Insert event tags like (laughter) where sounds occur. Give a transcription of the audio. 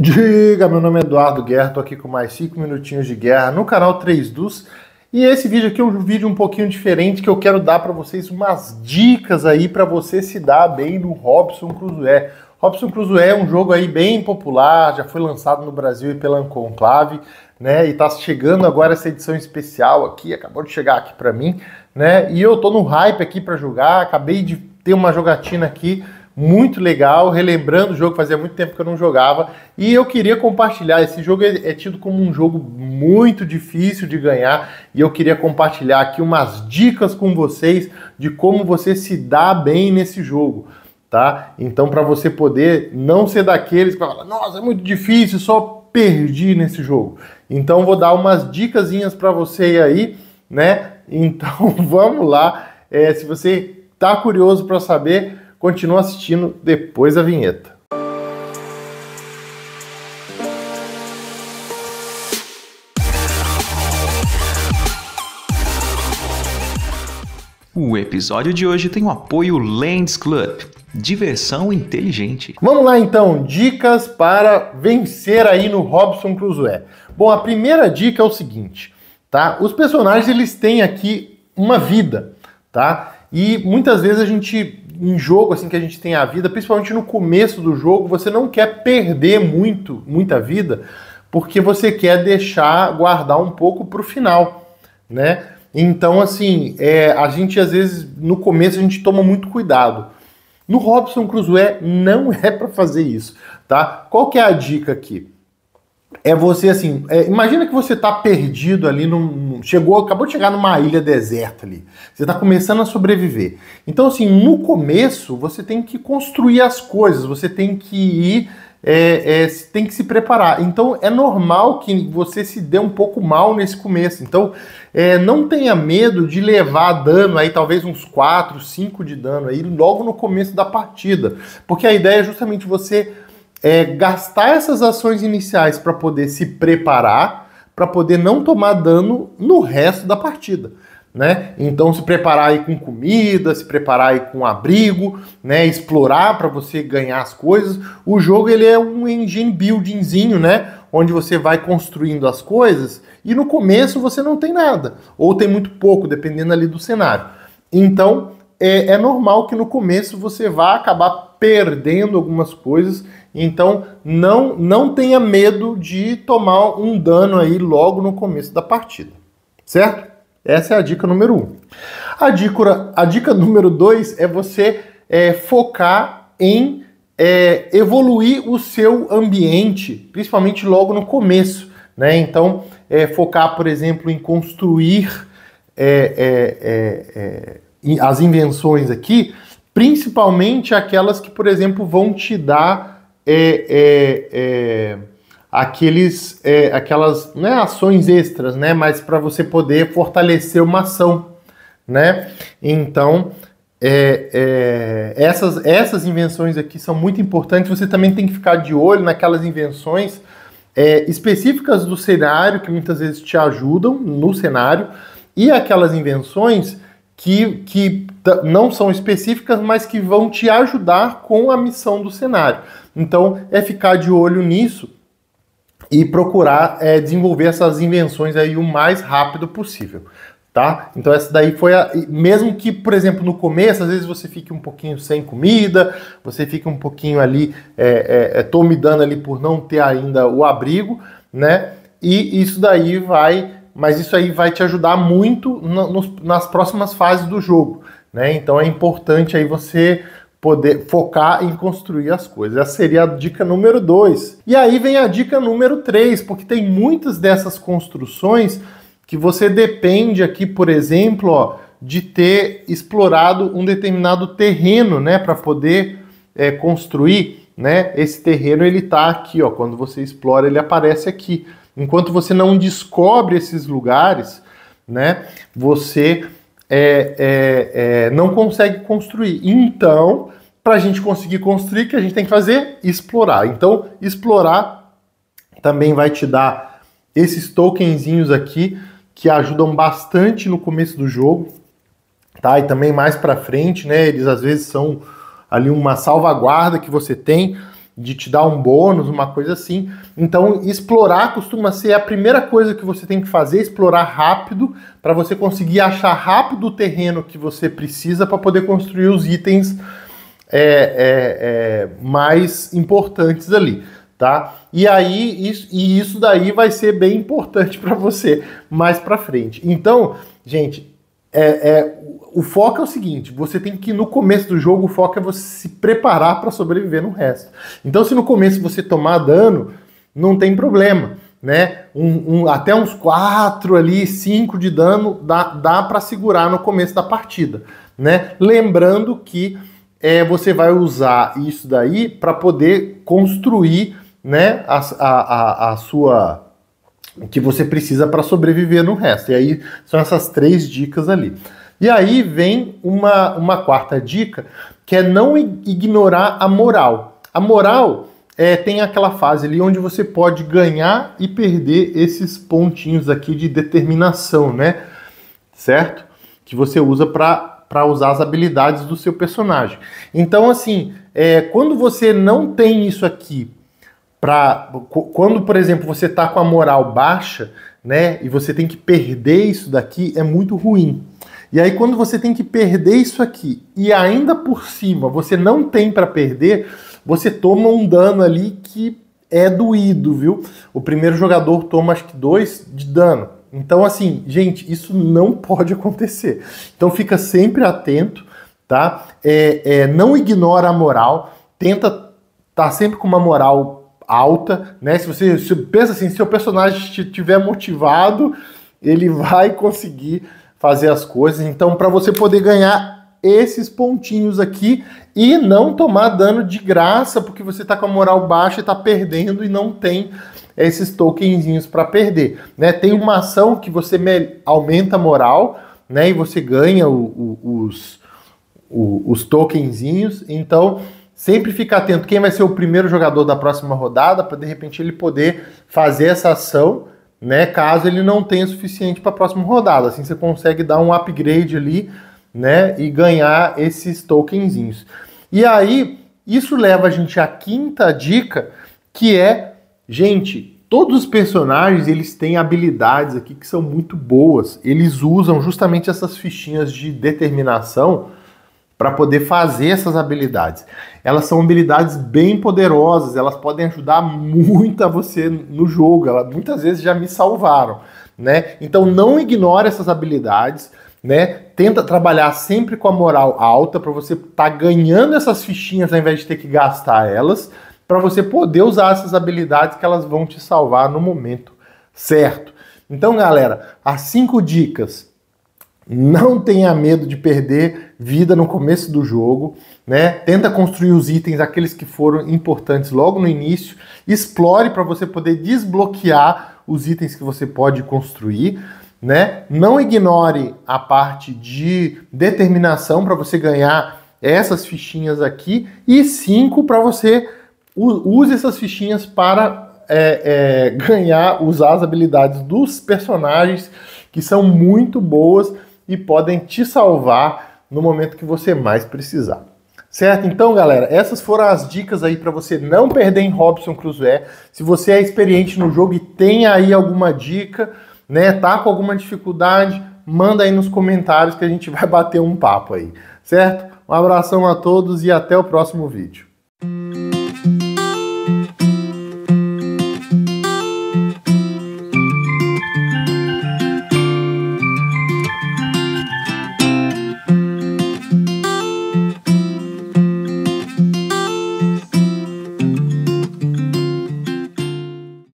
Diga, meu nome é Eduardo Guerra, tô aqui com mais 5 minutinhos de guerra no canal 3 dus E esse vídeo aqui é um vídeo um pouquinho diferente que eu quero dar para vocês umas dicas aí para você se dar bem no Robson Crusoe. Robson Crusoe é um jogo aí bem popular, já foi lançado no Brasil e pela Conclave, né? E tá chegando agora essa edição especial aqui, acabou de chegar aqui para mim, né? E eu tô no hype aqui para jogar, acabei de ter uma jogatina aqui muito legal, relembrando o jogo, fazia muito tempo que eu não jogava, e eu queria compartilhar. Esse jogo é, é tido como um jogo muito difícil de ganhar, e eu queria compartilhar aqui umas dicas com vocês de como você se dá bem nesse jogo. Tá? Então, para você poder não ser daqueles que falam, nossa, é muito difícil, só perdi nesse jogo. Então, vou dar umas dicasinhas para você aí, né? (laughs) Então, vamos lá. É, se você tá curioso para saber, Continua assistindo depois da vinheta. O episódio de hoje tem o apoio Lens Club. Diversão inteligente. Vamos lá então, dicas para vencer aí no Robson Crusoe. Bom, a primeira dica é o seguinte, tá? Os personagens eles têm aqui uma vida, tá? E muitas vezes a gente em jogo assim que a gente tem a vida, principalmente no começo do jogo, você não quer perder muito, muita vida, porque você quer deixar guardar um pouco para o final, né? Então, assim, é, a gente às vezes no começo a gente toma muito cuidado. No Robson Crusoe não é para fazer isso, tá? Qual que é a dica aqui? é você assim, é, imagina que você está perdido ali, num, chegou, acabou de chegar numa ilha deserta ali. Você está começando a sobreviver. Então assim, no começo você tem que construir as coisas, você tem que ir, é, é, tem que se preparar. Então é normal que você se dê um pouco mal nesse começo. Então é, não tenha medo de levar dano aí, talvez uns 4, 5 de dano aí logo no começo da partida, porque a ideia é justamente você é, gastar essas ações iniciais para poder se preparar, para poder não tomar dano no resto da partida. Né? Então se preparar aí com comida, se preparar aí com abrigo, né? Explorar para você ganhar as coisas. O jogo ele é um engine buildingzinho, né? Onde você vai construindo as coisas e no começo você não tem nada ou tem muito pouco, dependendo ali do cenário. Então é, é normal que no começo você vá acabar perdendo algumas coisas então, não, não tenha medo de tomar um dano aí logo no começo da partida, certo? Essa é a dica número um. A dica, a dica número dois é você é, focar em é, evoluir o seu ambiente, principalmente logo no começo, né? Então, é, focar, por exemplo, em construir é, é, é, as invenções aqui, principalmente aquelas que, por exemplo, vão te dar é, é, é, aqueles, é, aquelas né, ações extras, né? Mas para você poder fortalecer uma ação, né? Então, é, essas, essas invenções aqui são muito importantes. Você também tem que ficar de olho naquelas invenções específicas do cenário que muitas vezes te ajudam no cenário e aquelas invenções que, que não são específicas, mas que vão te ajudar com a missão do cenário. Então, é ficar de olho nisso e procurar é, desenvolver essas invenções aí o mais rápido possível. Tá? Então essa daí foi a. Mesmo que, por exemplo, no começo, às vezes você fique um pouquinho sem comida, você fica um pouquinho ali, é, é, é tô me dando ali por não ter ainda o abrigo, né? E isso daí vai mas isso aí vai te ajudar muito no, nas próximas fases do jogo, né? Então é importante aí você poder focar em construir as coisas. Essa seria a dica número 2. E aí vem a dica número 3, porque tem muitas dessas construções que você depende aqui, por exemplo, ó, de ter explorado um determinado terreno, né, para poder é, construir, né? Esse terreno ele tá aqui, ó, quando você explora ele aparece aqui. Enquanto você não descobre esses lugares, né, você é, é, é, não consegue construir. Então, para a gente conseguir construir, o que a gente tem que fazer? Explorar. Então, explorar também vai te dar esses tokenzinhos aqui que ajudam bastante no começo do jogo, tá? E também mais para frente, né? Eles às vezes são ali uma salvaguarda que você tem de te dar um bônus, uma coisa assim. Então, explorar costuma ser a primeira coisa que você tem que fazer, explorar rápido, para você conseguir achar rápido o terreno que você precisa para poder construir os itens é, é, é, mais importantes ali. Tá? E aí isso, e isso daí vai ser bem importante (laughs) para você mais para frente. Então, gente, é, é, o foco é o seguinte: você tem que, no começo do jogo, o foco é você se preparar para sobreviver no resto. Então, se no começo você tomar dano, não tem problema. Né? Um, um até uns 4 ali, 5 de dano dá, dá para segurar no começo da partida. Né? Lembrando que é, você vai usar isso daí para poder construir né, a, a, a, a sua o que você precisa para sobreviver no resto. E aí são essas três dicas ali. E aí vem uma, uma quarta dica, que é não ignorar a moral. A moral é, tem aquela fase ali onde você pode ganhar e perder esses pontinhos aqui de determinação, né? Certo? Que você usa para usar as habilidades do seu personagem. Então, assim, é, quando você não tem isso aqui para quando, por exemplo, você está com a moral baixa, né, e você tem que perder isso daqui, é muito ruim. E aí, quando você tem que perder isso aqui, e ainda por cima você não tem para perder, você toma um dano ali que é doído, viu? O primeiro jogador toma acho que dois de dano. Então, assim, gente, isso não (laughs) pode acontecer. Então, fica sempre atento, tá? É, é não ignora a moral, tenta estar tá sempre com uma moral alta, né? Se você se pensa assim, se o personagem estiver motivado, ele (laughs) vai conseguir fazer as coisas. Então, para você poder ganhar esses pontinhos aqui e não tomar dano de graça, porque você está com a moral baixa e está perdendo e não tem esses tokenzinhos para perder. Né? Tem uma ação que você aumenta a moral né? e você ganha o, o, os, o, os tokenzinhos. Então, Sempre ficar atento quem vai ser o primeiro jogador da próxima rodada para de repente ele poder fazer essa ação, né? Caso ele não tenha o suficiente para a próxima rodada, assim você consegue dar um upgrade ali, né? E ganhar esses tokenzinhos. E aí isso leva a gente à quinta dica, que é, gente, todos os personagens eles têm habilidades aqui que são muito boas. Eles usam justamente essas fichinhas de determinação para poder fazer essas habilidades. Elas são habilidades bem poderosas, elas podem ajudar muito a você no jogo, elas muitas vezes já me salvaram, né? Então não ignore essas habilidades, né? Tenta trabalhar sempre com a moral alta para você estar tá ganhando essas fichinhas ao invés de ter que gastar elas, para você poder usar essas habilidades que elas vão te salvar no momento certo. Então, galera, as cinco dicas não tenha medo de perder vida no começo do jogo, né? Tenta construir os itens, aqueles que foram importantes logo no início. Explore para você poder desbloquear os itens que você pode construir, né? Não ignore a parte de determinação para você ganhar essas fichinhas aqui e cinco para você use essas fichinhas para é, é, ganhar, usar as habilidades dos personagens que são muito boas e podem te salvar no momento que você mais precisar. Certo? Então, galera, essas foram as dicas aí para você não perder em Robson Cruzé. Se você é experiente no jogo e tem aí alguma dica, né, tá com alguma dificuldade, manda aí nos comentários que a gente (laughs) vai bater um papo aí, certo? Um abração a todos e até o próximo vídeo.